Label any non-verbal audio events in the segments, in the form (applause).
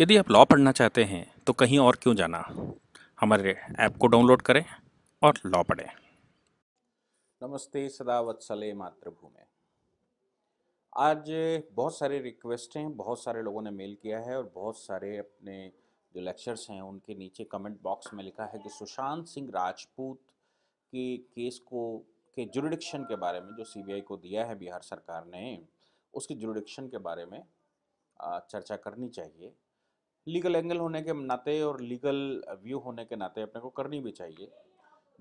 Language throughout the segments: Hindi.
यदि आप लॉ पढ़ना चाहते हैं तो कहीं और क्यों जाना हमारे ऐप को डाउनलोड करें और लॉ पढ़ें नमस्ते सदा वत्सले मातृभूमि आज बहुत सारे रिक्वेस्ट हैं बहुत सारे लोगों ने मेल किया है और बहुत सारे अपने जो लेक्चर्स हैं उनके नीचे कमेंट बॉक्स में लिखा है कि सुशांत सिंह राजपूत के केस को के जुरिडिक्शन के बारे में जो सीबीआई को दिया है बिहार सरकार ने उसके जुरिडिक्शन के बारे में चर्चा करनी चाहिए लीगल एंगल होने के नाते और लीगल व्यू होने के नाते अपने को करनी भी चाहिए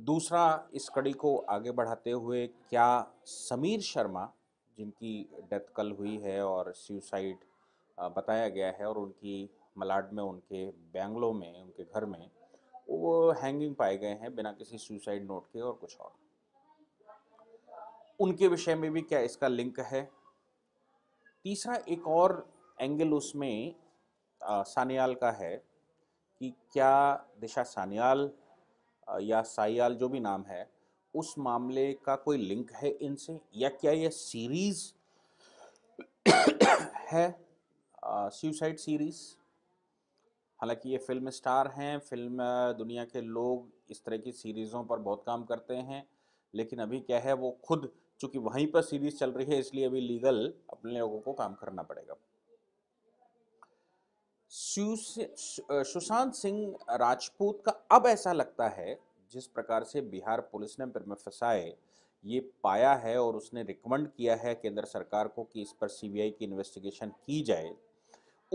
दूसरा इस कड़ी को आगे बढ़ाते हुए क्या समीर शर्मा जिनकी डेथ कल हुई है और सुसाइड बताया गया है और उनकी मलाड में उनके बैंगलों में उनके घर में वो हैंगिंग पाए गए हैं बिना किसी सुसाइड नोट के और कुछ और उनके विषय में भी क्या इसका लिंक है तीसरा एक और एंगल उसमें सानियाल का है कि क्या दिशा सान्याल या सायाल जो भी नाम है उस मामले का कोई लिंक है इनसे या क्या यह सीरीज (coughs) है सुसाइड सीरीज हालांकि ये फिल्म स्टार हैं फिल्म दुनिया के लोग इस तरह की सीरीज़ों पर बहुत काम करते हैं लेकिन अभी क्या है वो खुद चूंकि वहीं पर सीरीज़ चल रही है इसलिए अभी लीगल अपने लोगों को काम करना पड़ेगा सुशांत सिंह राजपूत का अब ऐसा लगता है जिस प्रकार से बिहार पुलिस ने ब्रह्म फंसाए ये पाया है और उसने रिकमेंड किया है केंद्र सरकार को कि इस पर सीबीआई की इन्वेस्टिगेशन की जाए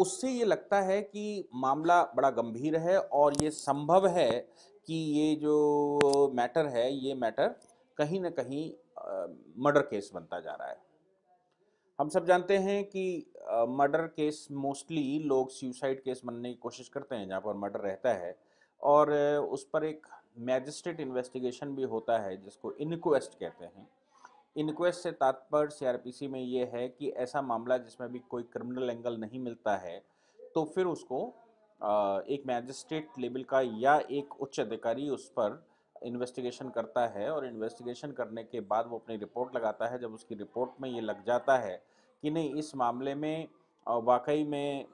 उससे ये लगता है कि मामला बड़ा गंभीर है और ये संभव है कि ये जो मैटर है ये मैटर कहीं ना कहीं मर्डर केस बनता जा रहा है हम सब जानते हैं कि मर्डर केस मोस्टली लोग सुसाइड केस बनने की कोशिश करते हैं जहाँ पर मर्डर रहता है और उस पर एक मैजिस्ट्रेट इन्वेस्टिगेशन भी होता है जिसको इनक्वेस्ट कहते हैं इनक्वेस्ट से तात्पर्य सीआरपीसी में ये है कि ऐसा मामला जिसमें भी कोई क्रिमिनल एंगल नहीं मिलता है तो फिर उसको एक मैजिस्ट्रेट लेवल का या एक उच्च अधिकारी उस पर इन्वेस्टिगेशन करता है और इन्वेस्टिगेशन करने के बाद वो अपनी रिपोर्ट लगाता है जब उसकी रिपोर्ट में ये लग जाता है कि नहीं इस मामले में वाकई में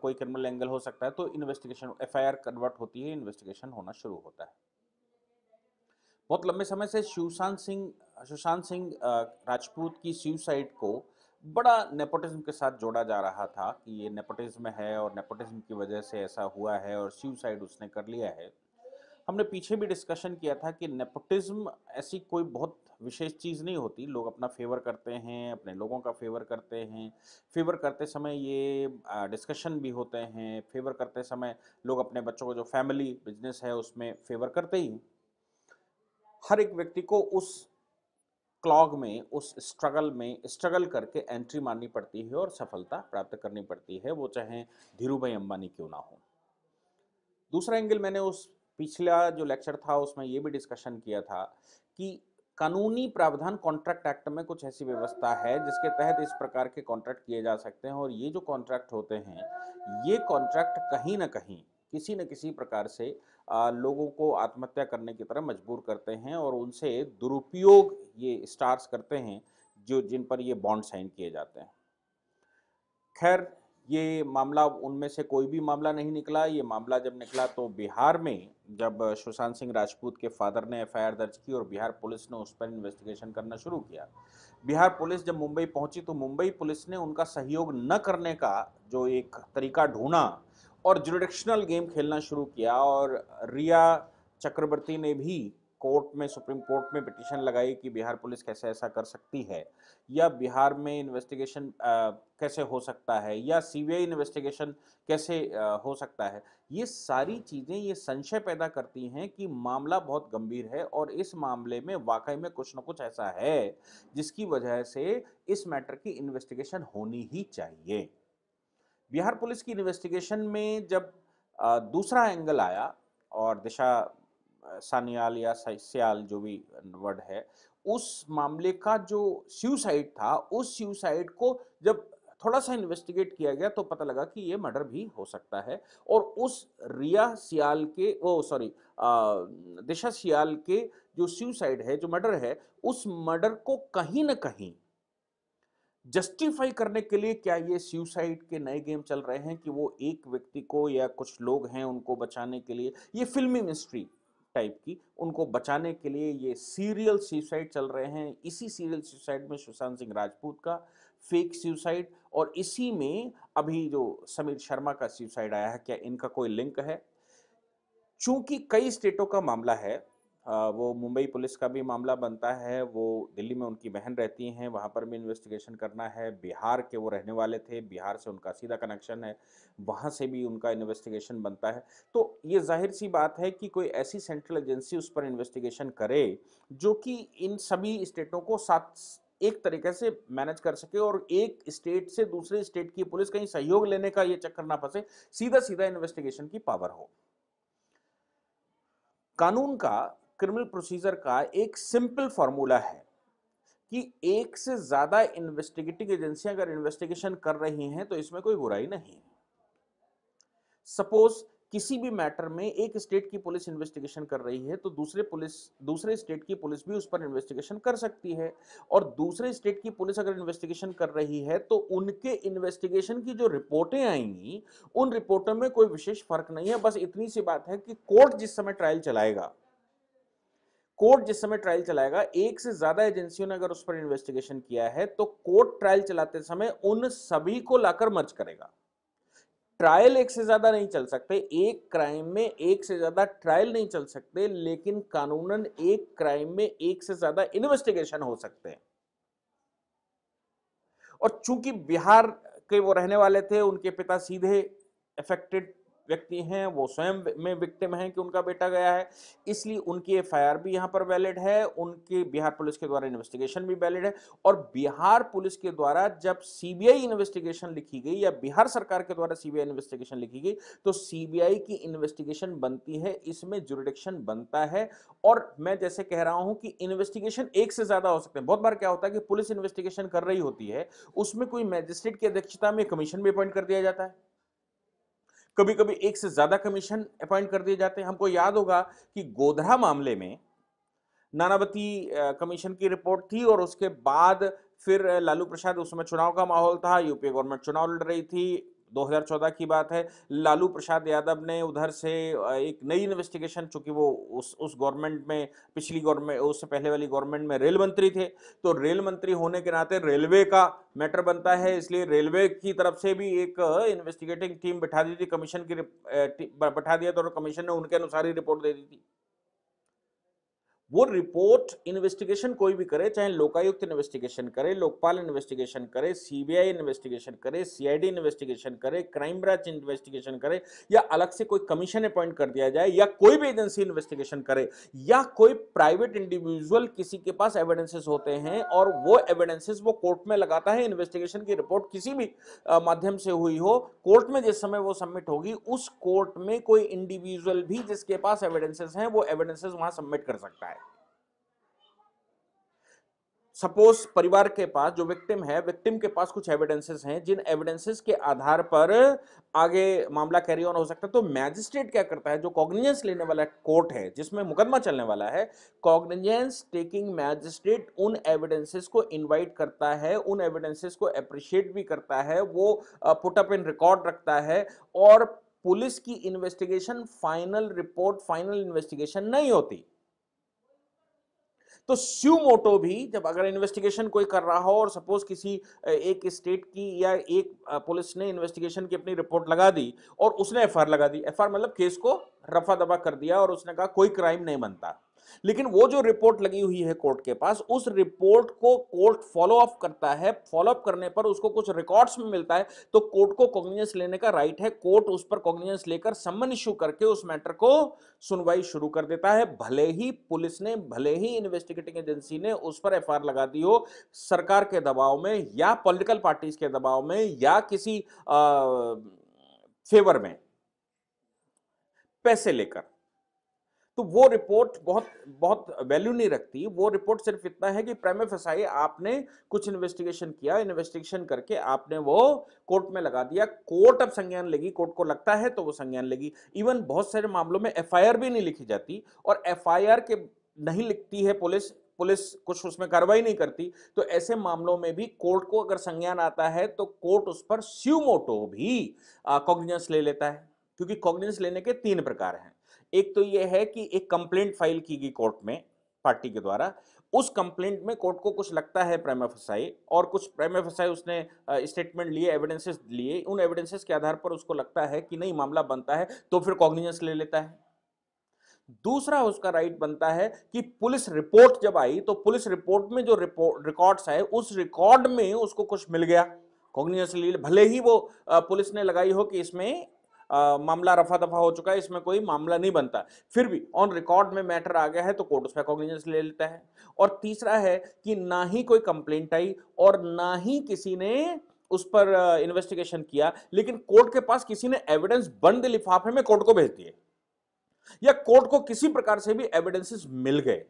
कोई क्रिमिनल एंगल हो सकता है तो इन्वेस्टिगेशन एफआईआर कन्वर्ट होती है इन्वेस्टिगेशन होना शुरू होता है बहुत लंबे समय से शिवशांत सिंह सुशांत सिंह राजपूत की सुसाइड को बड़ा नेपोटिज्म के साथ जोड़ा जा रहा था कि ये नेपोटिज्म है और नेपोटिज्म की वजह से ऐसा हुआ है और सुसाइड उसने कर लिया है हमने पीछे भी डिस्कशन किया था कि नेपोटिज्म ऐसी कोई बहुत विशेष चीज़ नहीं होती लोग अपना फेवर करते हैं अपने लोगों का फेवर करते हैं फेवर करते समय ये डिस्कशन भी होते हैं फेवर करते समय लोग अपने बच्चों को जो फैमिली बिजनेस है उसमें फेवर करते ही हर एक व्यक्ति को उस क्लॉग में उस स्ट्रगल में स्ट्रगल करके एंट्री मारनी पड़ती है और सफलता प्राप्त करनी पड़ती है वो चाहे धीरू भाई अंबानी क्यों ना हो दूसरा एंगल मैंने उस पिछला जो लेक्चर था उसमें ये भी डिस्कशन किया था कि कानूनी प्रावधान कॉन्ट्रैक्ट एक्ट में कुछ ऐसी व्यवस्था है जिसके तहत इस प्रकार के कॉन्ट्रैक्ट किए जा सकते हैं और ये जो कॉन्ट्रैक्ट होते हैं ये कॉन्ट्रैक्ट कहीं ना कहीं किसी न किसी प्रकार से लोगों को आत्महत्या करने की तरह मजबूर करते हैं और उनसे दुरुपयोग ये स्टार्स करते हैं जो जिन पर ये बॉन्ड साइन किए जाते हैं खैर ये मामला उनमें से कोई भी मामला नहीं निकला ये मामला जब निकला तो बिहार में जब सुशांत सिंह राजपूत के फादर ने एफआईआर दर्ज की और बिहार पुलिस ने उस पर इन्वेस्टिगेशन करना शुरू किया बिहार पुलिस जब मुंबई पहुंची तो मुंबई पुलिस ने उनका सहयोग न करने का जो एक तरीका ढूंढा और जुडिक्शनल गेम खेलना शुरू किया और रिया चक्रवर्ती ने भी कोर्ट में सुप्रीम कोर्ट में पिटिशन लगाई कि बिहार पुलिस कैसे ऐसा कर सकती है या बिहार में इन्वेस्टिगेशन कैसे हो सकता है या सीबीआई इन्वेस्टिगेशन कैसे आ, हो सकता है ये सारी चीज़ें ये संशय पैदा करती हैं कि मामला बहुत गंभीर है और इस मामले में वाकई में कुछ ना कुछ ऐसा है जिसकी वजह से इस मैटर की इन्वेस्टिगेशन होनी ही चाहिए बिहार पुलिस की इन्वेस्टिगेशन में जब दूसरा एंगल आया और दिशा सानियाल या सियाल जो भी वर्ड है उस मामले का जो सुसाइड था उस सुसाइड को जब थोड़ा सा इन्वेस्टिगेट किया गया तो पता लगा कि ये मर्डर भी हो सकता है और उस रिया सियाल के वो सॉरी दिशा सियाल के जो सुसाइड है जो मर्डर है उस मर्डर को कहीं ना कहीं जस्टिफाई करने के लिए क्या ये सुसाइड के नए गेम चल रहे हैं कि वो एक व्यक्ति को या कुछ लोग हैं उनको बचाने के लिए ये फिल्मी मिस्ट्री टाइप की उनको बचाने के लिए ये सीरियल सुसाइड चल रहे हैं इसी सीरियल सुसाइड में सुशांत सिंह राजपूत का फेक सुसाइड और इसी में अभी जो समीर शर्मा का सुसाइड आया है क्या इनका कोई लिंक है चूंकि कई स्टेटों का मामला है वो मुंबई पुलिस का भी मामला बनता है वो दिल्ली में उनकी बहन रहती हैं वहाँ पर भी इन्वेस्टिगेशन करना है बिहार के वो रहने वाले थे बिहार से उनका सीधा कनेक्शन है वहाँ से भी उनका इन्वेस्टिगेशन बनता है तो ये जाहिर सी बात है कि कोई ऐसी सेंट्रल एजेंसी उस पर इन्वेस्टिगेशन करे जो कि इन सभी स्टेटों को साथ एक तरीके से मैनेज कर सके और एक स्टेट से दूसरे स्टेट की पुलिस कहीं सहयोग लेने का ये चक्कर ना फंसे सीधा सीधा इन्वेस्टिगेशन की पावर हो कानून का क्रिमिनल प्रोसीजर का एक सिंपल फॉर्मूला है कि एक से ज़्यादा इन्वेस्टिगेटिंग एजेंसियां अगर इन्वेस्टिगेशन कर रही हैं तो इसमें कोई बुराई नहीं है सपोज किसी भी मैटर में एक स्टेट की पुलिस इन्वेस्टिगेशन कर रही है तो दूसरे पुलिस दूसरे स्टेट की पुलिस भी उस पर इन्वेस्टिगेशन कर सकती है और दूसरे स्टेट की पुलिस अगर इन्वेस्टिगेशन कर रही है तो उनके इन्वेस्टिगेशन की जो रिपोर्टें आएंगी उन रिपोर्टों में कोई विशेष फर्क नहीं है बस इतनी सी बात है कि कोर्ट जिस समय ट्रायल चलाएगा कोर्ट जिस समय ट्रायल चलाएगा एक से ज्यादा एजेंसियों ने अगर उस पर इन्वेस्टिगेशन किया है तो कोर्ट ट्रायल चलाते समय उन सभी को लाकर मर्ज करेगा ट्रायल एक से ज्यादा नहीं चल सकते एक क्राइम में एक से ज्यादा ट्रायल नहीं चल सकते लेकिन कानूनन एक क्राइम में एक से ज्यादा इन्वेस्टिगेशन हो सकते हैं और चूंकि बिहार के वो रहने वाले थे उनके पिता सीधे अफेक्टेड व्यक्ति हैं वो स्वयं में विक्टिम हैं कि उनका बेटा गया है इसलिए उनकी एफ भी यहाँ पर वैलिड है उनके बिहार पुलिस के द्वारा इन्वेस्टिगेशन भी वैलिड है और बिहार पुलिस के द्वारा जब सीबीआई इन्वेस्टिगेशन लिखी गई या बिहार सरकार के द्वारा सीबीआई इन्वेस्टिगेशन लिखी गई तो सीबीआई की इन्वेस्टिगेशन बनती है इसमें जुरिडिक्शन बनता है और मैं जैसे कह रहा हूं कि इन्वेस्टिगेशन एक से ज्यादा हो सकते हैं बहुत बार क्या होता है कि पुलिस इन्वेस्टिगेशन कर रही होती है उसमें कोई मैजिस्ट्रेट की अध्यक्षता में कमीशन भी अपॉइंट कर दिया जाता है कभी कभी एक से ज्यादा कमीशन अपॉइंट कर दिए जाते हैं हमको याद होगा कि गोधरा मामले में नानावती कमीशन की रिपोर्ट थी और उसके बाद फिर लालू प्रसाद उस समय चुनाव का माहौल था यूपीए गवर्नमेंट चुनाव लड़ रही थी 2014 की बात है लालू प्रसाद यादव ने उधर से एक नई इन्वेस्टिगेशन चूंकि वो उस उस गवर्नमेंट में पिछली गवर्नमेंट उससे पहले वाली गवर्नमेंट में रेल मंत्री थे तो रेल मंत्री होने के नाते रेलवे का मैटर बनता है इसलिए रेलवे की तरफ से भी एक इन्वेस्टिगेटिंग टीम बैठा दी थी कमीशन की बैठा दिया था और कमीशन ने उनके अनुसार ही रिपोर्ट दे दी थी वो रिपोर्ट इन्वेस्टिगेशन कोई भी करे चाहे लोकायुक्त इन्वेस्टिगेशन करे लोकपाल इन्वेस्टिगेशन करे सीबीआई इन्वेस्टिगेशन करे सीआईडी इन्वेस्टिगेशन करे क्राइम ब्रांच इन्वेस्टिगेशन करे या अलग से कोई कमीशन अपॉइंट कर दिया जाए या कोई भी एजेंसी इन्वेस्टिगेशन करे या कोई प्राइवेट इंडिविजुअल किसी के पास एविडेंसेस होते हैं और वो एविडेंसेस वो कोर्ट में लगाता है इन्वेस्टिगेशन की रिपोर्ट किसी भी माध्यम से हुई हो कोर्ट में जिस समय वो सबमिट होगी उस कोर्ट में कोई इंडिविजुअल भी जिसके पास एविडेंसेस हैं वो एविडेंसेस वहां सबमिट कर सकता है सपोज परिवार के पास जो विक्टिम है विक्टिम के पास कुछ एविडेंसेस हैं जिन एविडेंसेस के आधार पर आगे मामला कैरी ऑन हो सकता है तो मैजिस्ट्रेट क्या करता है जो कॉग्निजेंस लेने वाला कोर्ट है जिसमें मुकदमा चलने वाला है कॉग्निजेंस टेकिंग मैजिस्ट्रेट उन एविडेंसेस को इनवाइट करता है उन एविडेंसेस को अप्रिशिएट भी करता है वो पुट अप इन रिकॉर्ड रखता है और पुलिस की investigation final report final investigation नहीं होती तो स्यू मोटो भी जब अगर इन्वेस्टिगेशन कोई कर रहा हो और सपोज किसी एक स्टेट की या एक पुलिस ने इन्वेस्टिगेशन की अपनी रिपोर्ट लगा दी और उसने एफ लगा दी एफ मतलब केस को रफा दफा कर दिया और उसने कहा कोई क्राइम नहीं बनता लेकिन वो जो रिपोर्ट लगी हुई है कोर्ट के पास उस रिपोर्ट को कोर्ट फॉलो अप करता है फॉलो अप करने पर उसको कुछ रिकॉर्ड्स में मिलता है तो कोर्ट को कॉग्निजेंस लेने का राइट है कोर्ट उस पर कॉग्निजेंस लेकर समन इश्यू करके उस मैटर को सुनवाई शुरू कर देता है भले ही पुलिस ने भले ही इन्वेस्टिगेटिंग एजेंसी ने उस पर एफ लगा दी हो सरकार के दबाव में या पोलिटिकल पार्टीज के दबाव में या किसी आ, फेवर में पैसे लेकर तो वो रिपोर्ट बहुत बहुत वैल्यू नहीं रखती वो रिपोर्ट सिर्फ इतना है कि प्राइम फसाई आपने कुछ इन्वेस्टिगेशन किया इन्वेस्टिगेशन करके आपने वो कोर्ट में लगा दिया कोर्ट अब संज्ञान लेगी कोर्ट को लगता है तो वो संज्ञान लेगी इवन बहुत सारे मामलों में एफ भी नहीं लिखी जाती और एफ के नहीं लिखती है पुलिस पुलिस कुछ उसमें कार्रवाई नहीं करती तो ऐसे मामलों में भी कोर्ट को अगर संज्ञान आता है तो कोर्ट उस पर स्यूमोटो भी कॉग्निजेंस ले लेता है क्योंकि कॉग्निजेंस लेने के तीन प्रकार हैं एक तो यह है कि एक कंप्लेंट फाइल की गई कोर्ट में पार्टी के द्वारा उस कंप्लेंट में कोर्ट को कुछ लगता है प्रेम प्रेमाफसाई और कुछ प्रेम प्रेमाफसाई उसने स्टेटमेंट लिए एविडेंसेस लिए उन एविडेंसेस के आधार पर उसको लगता है कि नहीं मामला बनता है तो फिर कॉग्निजेंस ले लेता है दूसरा उसका राइट बनता है कि पुलिस रिपोर्ट जब आई तो पुलिस रिपोर्ट में जो रिपोर्ट रिकॉर्ड्स आए उस रिकॉर्ड में उसको कुछ मिल गया कॉग्निजेंस ले भले ही वो पुलिस ने लगाई हो कि इसमें मामला रफा दफा हो चुका है इसमें कोई मामला नहीं बनता फिर भी ऑन रिकॉर्ड में मैटर आ गया है तो कोर्ट उसका कॉग्निजेंस ले लेता है और तीसरा है कि ना ही कोई कंप्लेंट आई और ना ही किसी ने उस पर इन्वेस्टिगेशन किया लेकिन कोर्ट के पास किसी ने एविडेंस बंद लिफाफे में कोर्ट को भेज दिए या कोर्ट को किसी प्रकार से भी एविडेंसेस मिल गए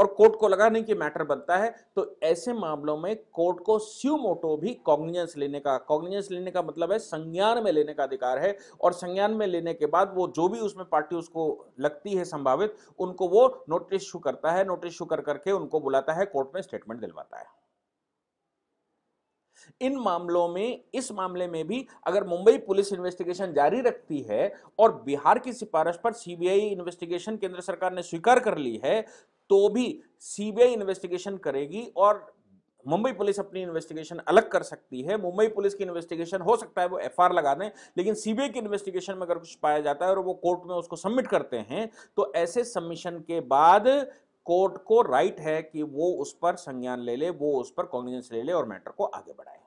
और कोर्ट को लगा नहीं की मैटर बनता है तो ऐसे मामलों में कोर्ट को स्यूमोटो भी कॉग्निजेंस लेने का कॉग्निजेंस लेने का मतलब है संज्ञान में लेने का अधिकार है और संज्ञान में लेने के बाद वो जो भी उसमें पार्टी उसको लगती है संभावित उनको वो नोटिस इशू करता है नोटिस इशू कर करके उनको बुलाता है कोर्ट में स्टेटमेंट दिलवाता है इन मामलों में इस मामले में भी अगर मुंबई पुलिस इन्वेस्टिगेशन जारी रखती है और बिहार की सिफारिश पर सीबीआई इन्वेस्टिगेशन केंद्र सरकार ने स्वीकार कर ली है तो भी सीबीआई इन्वेस्टिगेशन करेगी और मुंबई पुलिस अपनी इन्वेस्टिगेशन अलग कर सकती है मुंबई पुलिस की इन्वेस्टिगेशन हो सकता है वो एफआर लगा दें लेकिन सीबीआई की इन्वेस्टिगेशन में अगर कुछ पाया जाता है और वो कोर्ट में उसको सबमिट करते हैं तो ऐसे सबमिशन के बाद कोर्ट को राइट है कि वो उस पर संज्ञान ले ले वो उस पर कॉग्निजेंस ले ले और मैटर को आगे बढ़ाए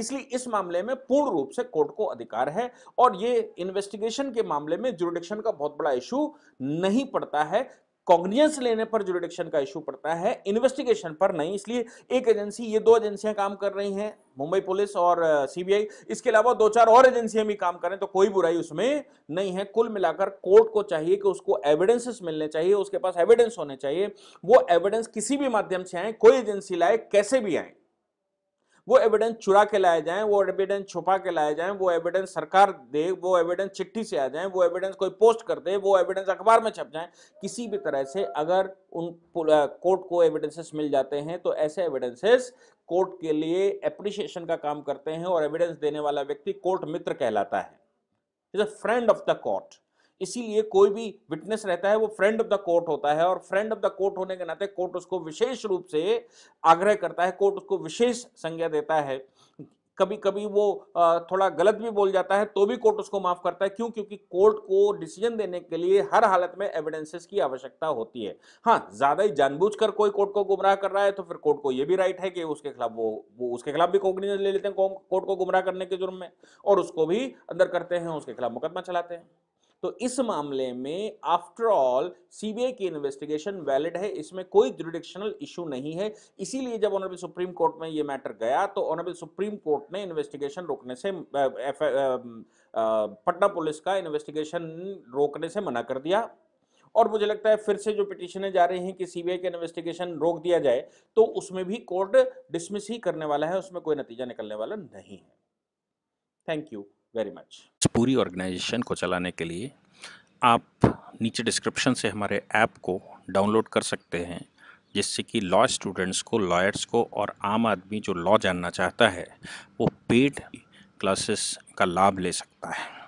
इसलिए इस मामले में पूर्ण रूप से कोर्ट को अधिकार है और ये इन्वेस्टिगेशन के मामले में जुडिक्शन का बहुत बड़ा इशू नहीं पड़ता है कॉग्नियंस लेने पर जुरिडिक्शन का इशू पड़ता है इन्वेस्टिगेशन पर नहीं इसलिए एक एजेंसी ये दो एजेंसियां काम कर रही हैं मुंबई पुलिस और सीबीआई इसके अलावा दो चार और एजेंसियां भी काम करें तो कोई बुराई उसमें नहीं है कुल मिलाकर कोर्ट को चाहिए कि उसको एविडेंसेस मिलने चाहिए उसके पास एविडेंस होने चाहिए वो एविडेंस किसी भी माध्यम से आए कोई एजेंसी लाए कैसे भी आए वो एविडेंस चुरा के लाए जाएं वो एविडेंस छुपा के लाए जाएं वो एविडेंस सरकार दे वो एविडेंस चिट्ठी से आ जाए वो एविडेंस कोई पोस्ट कर दे वो एविडेंस अखबार में छप जाए किसी भी तरह से अगर उन कोर्ट को एविडेंसेस मिल जाते हैं तो ऐसे एविडेंसेस कोर्ट के लिए अप्रिशिएशन का काम करते हैं और एविडेंस देने वाला व्यक्ति कोर्ट मित्र कहलाता है is a friend of the court इसीलिए कोई भी विटनेस रहता है वो फ्रेंड ऑफ द कोर्ट होता है और फ्रेंड ऑफ द कोर्ट होने के नाते कोर्ट उसको विशेष रूप से आग्रह करता है कोर्ट उसको विशेष संज्ञा देता है कभी कभी वो थोड़ा गलत भी बोल जाता है तो भी कोर्ट उसको माफ करता है क्यों क्योंकि कोर्ट को डिसीजन देने के लिए हर हालत में एविडेंसेस की आवश्यकता होती है हाँ ज्यादा ही जानबूझकर कोई कोर्ट को गुमराह कर रहा है तो फिर कोर्ट को यह भी राइट है कि उसके खिलाफ वो वो उसके खिलाफ भी कॉग्निजन ले लेते हैं कोर्ट को गुमराह करने के जुर्म में और उसको भी अंदर करते हैं उसके खिलाफ मुकदमा चलाते हैं तो इस मामले में आफ्टर ऑल सीबीआई की इन्वेस्टिगेशन वैलिड है इसमें कोई जुडिक्शनल इशू नहीं है इसीलिए जब ऑनरेबल सुप्रीम कोर्ट में ये मैटर गया तो ऑनरेबल सुप्रीम कोर्ट ने इन्वेस्टिगेशन रोकने से पटना पुलिस का इन्वेस्टिगेशन रोकने से मना कर दिया और मुझे लगता है फिर से जो पिटिशने जा रही हैं कि सीबीआई के इन्वेस्टिगेशन रोक दिया जाए तो उसमें भी कोर्ट डिसमिस ही करने वाला है उसमें कोई नतीजा निकलने वाला नहीं है थैंक यू वेरी मच पूरी ऑर्गेनाइजेशन को चलाने के लिए आप नीचे डिस्क्रिप्शन से हमारे ऐप को डाउनलोड कर सकते हैं जिससे कि लॉ स्टूडेंट्स को लॉयर्स को और आम आदमी जो लॉ जानना चाहता है वो पेड क्लासेस का लाभ ले सकता है